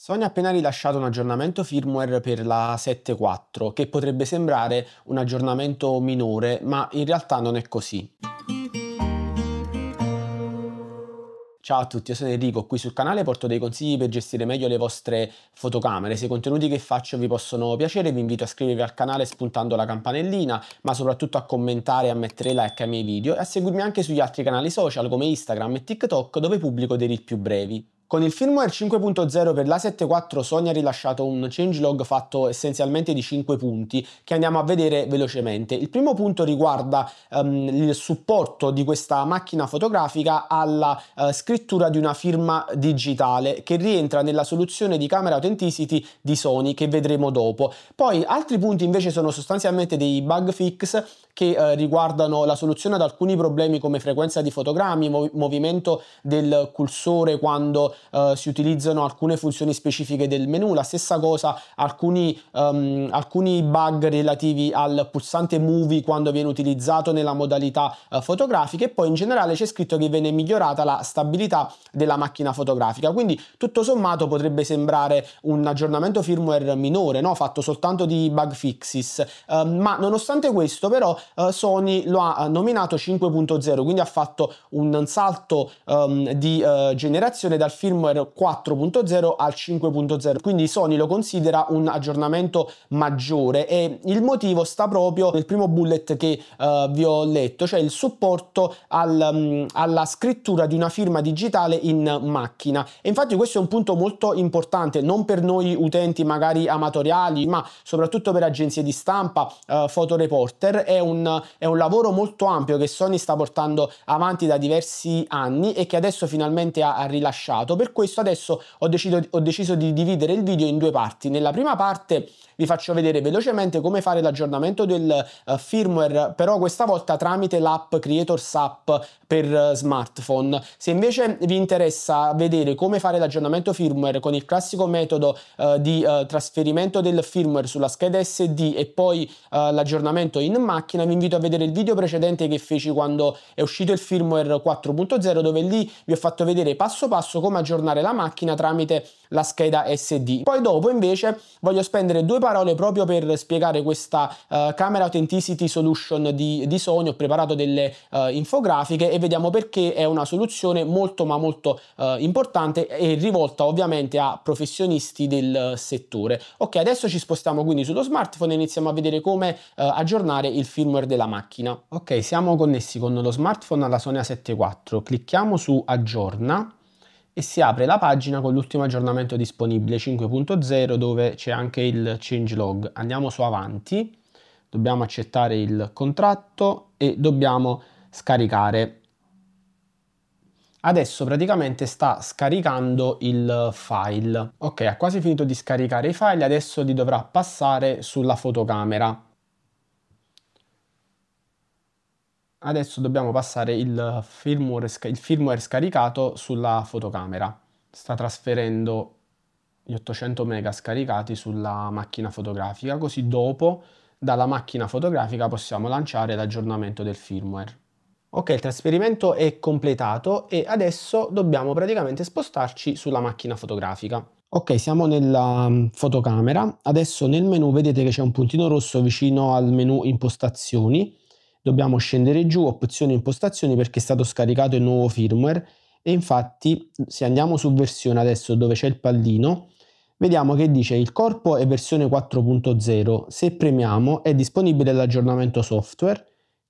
Sony ha appena rilasciato un aggiornamento firmware per la 7.4 che potrebbe sembrare un aggiornamento minore, ma in realtà non è così. Ciao a tutti, io sono Enrico, qui sul canale porto dei consigli per gestire meglio le vostre fotocamere. Se i contenuti che faccio vi possono piacere vi invito a iscrivervi al canale spuntando la campanellina, ma soprattutto a commentare, e a mettere like ai miei video e a seguirmi anche sugli altri canali social come Instagram e TikTok dove pubblico dei reel più brevi. Con il firmware 5.0 per l'A74 Sony ha rilasciato un changelog fatto essenzialmente di 5 punti che andiamo a vedere velocemente. Il primo punto riguarda um, il supporto di questa macchina fotografica alla uh, scrittura di una firma digitale che rientra nella soluzione di Camera Authenticity di Sony che vedremo dopo. Poi altri punti invece sono sostanzialmente dei bug fix che eh, riguardano la soluzione ad alcuni problemi come frequenza di fotogrammi, mov movimento del cursore quando eh, si utilizzano alcune funzioni specifiche del menu, la stessa cosa alcuni, um, alcuni bug relativi al pulsante movie quando viene utilizzato nella modalità eh, fotografica e poi in generale c'è scritto che viene migliorata la stabilità della macchina fotografica, quindi tutto sommato potrebbe sembrare un aggiornamento firmware minore, no? fatto soltanto di bug fixes, eh, ma nonostante questo però eh, Sony lo ha eh, nominato 5.0, quindi ha fatto un salto um, di eh, generazione dal film firmware 4.0 al 5.0 quindi Sony lo considera un aggiornamento maggiore e il motivo sta proprio nel primo bullet che uh, vi ho letto cioè il supporto al, um, alla scrittura di una firma digitale in macchina e infatti questo è un punto molto importante non per noi utenti magari amatoriali ma soprattutto per agenzie di stampa uh, fotoreporter è un, è un lavoro molto ampio che Sony sta portando avanti da diversi anni e che adesso finalmente ha, ha rilasciato per questo adesso ho, decido, ho deciso di dividere il video in due parti. Nella prima parte vi faccio vedere velocemente come fare l'aggiornamento del uh, firmware, però questa volta tramite l'app Creators App per uh, smartphone. Se invece vi interessa vedere come fare l'aggiornamento firmware con il classico metodo uh, di trasferimento del firmware sulla scheda SD e poi l'aggiornamento in macchina, vi invito a vedere il video precedente che feci quando è uscito il firmware 4.0 dove lì vi ho fatto vedere passo passo come aggiornare aggiornare la macchina tramite la scheda SD. Poi dopo invece voglio spendere due parole proprio per spiegare questa uh, Camera Authenticity Solution di, di, Sony, ho preparato delle uh, infografiche e vediamo perché è una soluzione molto ma molto uh, importante e rivolta ovviamente a professionisti del settore. Ok, adesso ci spostiamo quindi sullo smartphone e iniziamo a vedere come aggiornare il firmware della macchina. Ok, siamo connessi con lo smartphone alla Sony A7 IV, clicchiamo su aggiorna e si apre la pagina con l'ultimo aggiornamento disponibile 5.0 dove c'è anche il changelog. Andiamo su avanti, dobbiamo accettare il contratto e dobbiamo scaricare. Adesso praticamente sta scaricando il file. Ok, ha quasi finito di scaricare i file, adesso li dovrà passare sulla fotocamera. Adesso dobbiamo passare il firmware, il firmware scaricato sulla fotocamera. Sta trasferendo gli 800 mega scaricati sulla macchina fotografica, così dopo dalla macchina fotografica possiamo lanciare l'aggiornamento del firmware. Ok, il trasferimento è completato e adesso dobbiamo praticamente spostarci sulla macchina fotografica. Ok, siamo nella mm, fotocamera, adesso nel menu vedete che c'è un puntino rosso vicino al menu impostazioni dobbiamo scendere giù, opzioni impostazioni perché è stato scaricato il nuovo firmware e infatti se andiamo su versione adesso dove c'è il pallino vediamo che dice il corpo è versione 4.0, se premiamo è disponibile l'aggiornamento software,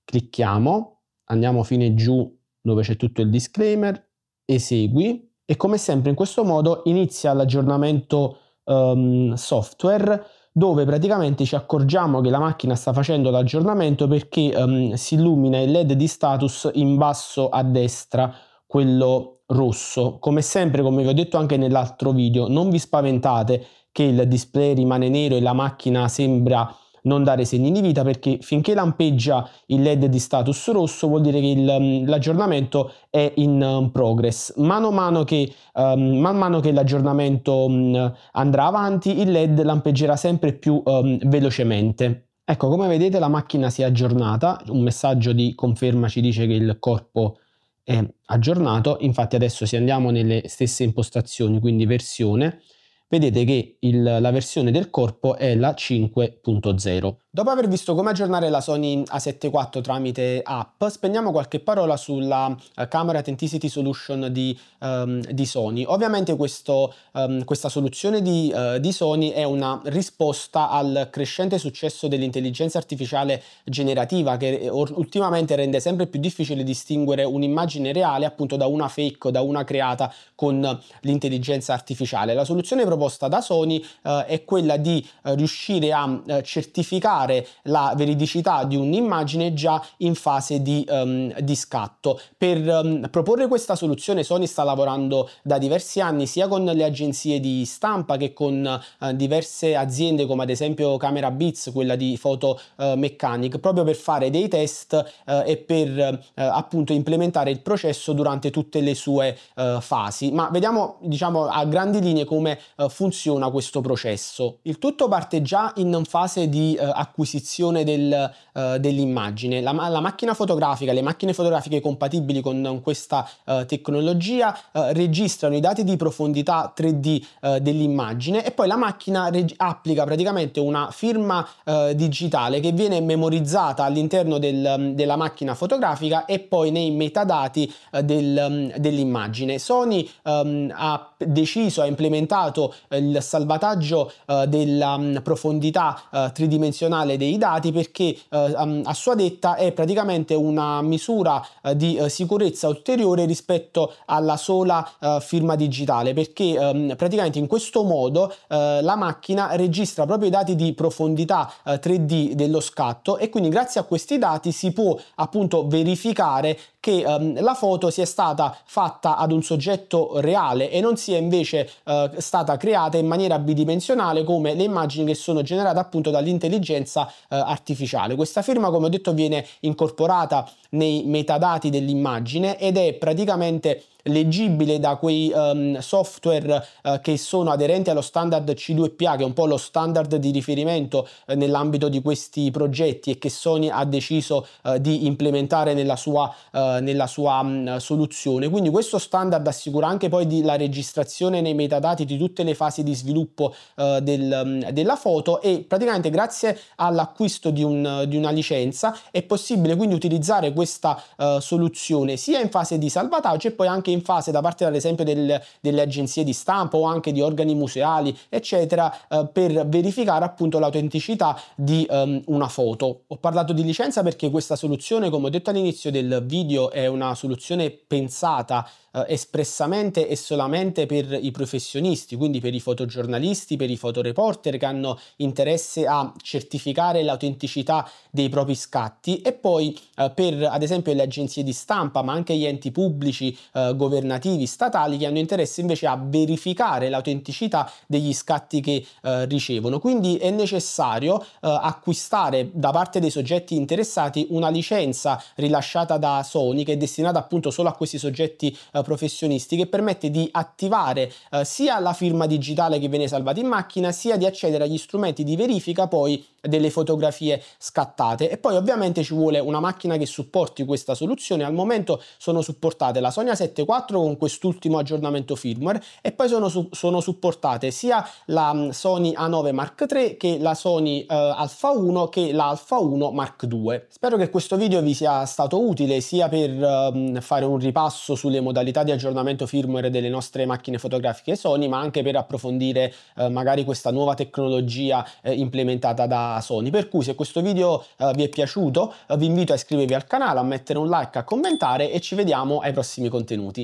clicchiamo, andiamo fine giù dove c'è tutto il disclaimer, esegui e come sempre in questo modo inizia l'aggiornamento um, software dove praticamente ci accorgiamo che la macchina sta facendo l'aggiornamento perché um, si illumina il led di status in basso a destra, quello rosso. Come sempre, come vi ho detto anche nell'altro video, non vi spaventate che il display rimane nero e la macchina sembra non dare segni di vita perché finché lampeggia il LED di status rosso vuol dire che il, mm, l'aggiornamento è in mm, progress. Mano, mano che, um, man mano che l'aggiornamento um, andrà avanti il LED lampeggerà sempre più um, velocemente. Ecco, come vedete la macchina si è aggiornata, un messaggio di conferma ci dice che il corpo è aggiornato, infatti adesso se andiamo nelle stesse impostazioni, quindi versione, vedete che il, la versione del corpo è la 5.0. Dopo aver visto come aggiornare la Sony A7 IV tramite app, spendiamo qualche parola sulla uh, camera Authenticity Solution di, um, di Sony. Ovviamente questo, um, questa soluzione di, uh, di, Sony è una risposta al crescente successo dell'intelligenza artificiale generativa che eh, or- ultimamente rende sempre più difficile distinguere un'immagine reale appunto da una fake, da una creata con l'intelligenza artificiale. La soluzione proposta proposta da Sony eh, è quella di eh, riuscire a eh, certificare la veridicità di un'immagine già in fase di, um, di scatto. Per um, proporre questa soluzione Sony sta lavorando da diversi anni sia con le agenzie di stampa che con uh, diverse aziende come ad esempio Camera Bits, quella di Photo uh, eh, Mechanic, proprio per fare dei test uh, e per appunto implementare il processo durante tutte le sue fasi. Ma vediamo diciamo a grandi linee come funziona questo processo. Il tutto parte già in fase di eh, acquisizione del, eh, dell'immagine. La, la, macchina fotografica, le macchine fotografiche compatibili con, con questa eh, tecnologia eh, registrano i dati di profondità 3D eh, dell'immagine e poi la macchina reg- applica praticamente una firma eh, digitale che viene memorizzata all'interno del, della macchina fotografica e poi nei metadati del, dell'immagine. Sony ehm, ha deciso, ha implementato il salvataggio eh, della mm, profondità eh, tridimensionale dei dati perché eh, mm, a sua detta è praticamente una misura eh, di eh, sicurezza ulteriore rispetto alla sola firma digitale perché ehm, praticamente in questo modo la macchina registra proprio i dati di profondità 3D dello scatto e quindi grazie a questi dati si può appunto verificare che ehm, la foto sia stata fatta ad un soggetto reale e non sia invece eh, stata creata create in maniera bidimensionale come le immagini che sono generate appunto dall'intelligenza eh, artificiale. Questa firma, come ho detto, viene incorporata nei metadati dell'immagine ed è praticamente leggibile da quei um, software uh, che sono aderenti allo standard C2PA, che è un po' lo standard di riferimento uh, nell'ambito di questi progetti e che Sony ha deciso uh, di implementare nella sua, nella sua um, soluzione. Quindi questo standard assicura anche poi la registrazione nei metadati di tutte le fasi di sviluppo del, um, della foto e praticamente grazie all'acquisto di, un, di, una licenza è possibile quindi utilizzare questa soluzione sia in fase di salvataggio e poi anche in in fase da parte ad esempio del, delle agenzie di stampa o anche di organi museali eccetera eh, per verificare appunto l'autenticità di um, una foto. Ho parlato di licenza perché questa soluzione come ho detto all'inizio del video è una soluzione pensata eh, espressamente e solamente per i professionisti, quindi per i fotogiornalisti, per i fotoreporter che hanno interesse a certificare l'autenticità dei propri scatti e poi eh, per ad esempio le agenzie di stampa ma anche gli enti pubblici, eh, governativi statali che hanno interesse invece a verificare l'autenticità degli scatti che eh, ricevono. Quindi è necessario eh, acquistare da parte dei soggetti interessati una licenza rilasciata da Sony che è destinata appunto solo a questi soggetti eh, professionisti che permette di attivare eh, sia la firma digitale che viene salvata in macchina sia di accedere agli strumenti di verifica poi delle fotografie scattate e poi ovviamente ci vuole una macchina che supporti questa soluzione al momento sono supportate la Sony A7 4 con quest'ultimo aggiornamento firmware e poi sono, su, sono supportate sia la mm, Sony A9 Mark III che la Sony eh, Alpha 1 che la Alpha 1 Mark II. Spero che questo video vi sia stato utile sia per ehm, fare un ripasso sulle modalità di aggiornamento firmware delle nostre macchine fotografiche Sony ma anche per approfondire eh, magari questa nuova tecnologia eh, implementata da Sony. Per cui se questo video eh, vi è piaciuto eh, vi invito a iscrivervi al canale, a mettere un like, a commentare e ci vediamo ai prossimi contenuti.